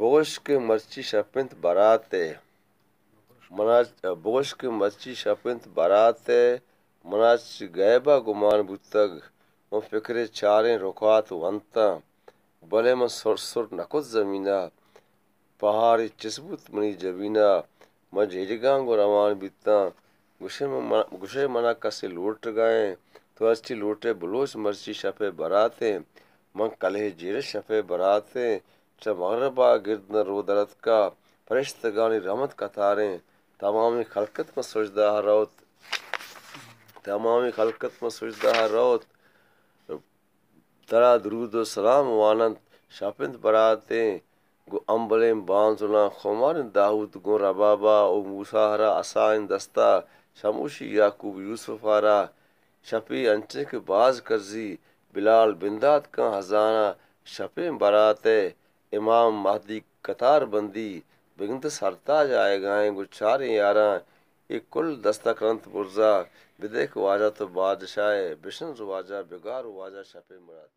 Bush کے مرچی شپنت برات مناج کے مرچی شپنت برات مناچ گیبا گمان بتگ فکر چاریں رخواط ونتا بلے من سر سر نقد زمینہ پہاری چسبت منی زمینہ من گان گو روان بیتا میں منا کسی کسے لوٹ گائیں تو اچھی لوٹے بلوچ مرچی شپے براتے من کلہ جیر شفے براتے چ مغربا گردن رو درت کا فرشتگانی رحمت قطاریں تمام خلقت میں سجدہ روت تمام خلقت میں سجدہ روت ترا درود و سلام وانند شاپند براتیں گو امبلیں بانزنا خمار داود گو ربابہ اموسہرہ اسائن دستا شموشی یعقوب شپی انچے کے باز کرزی بلال بندات کا حزانہ شپیں برات امام مہدی قطار بندی بگنت سارتا جائے گائیں گار یاراں ایک کل کرنت برزا بدیک واجہ تو بادشاہ بشن رواجہ بگار واجہ چھپے مراد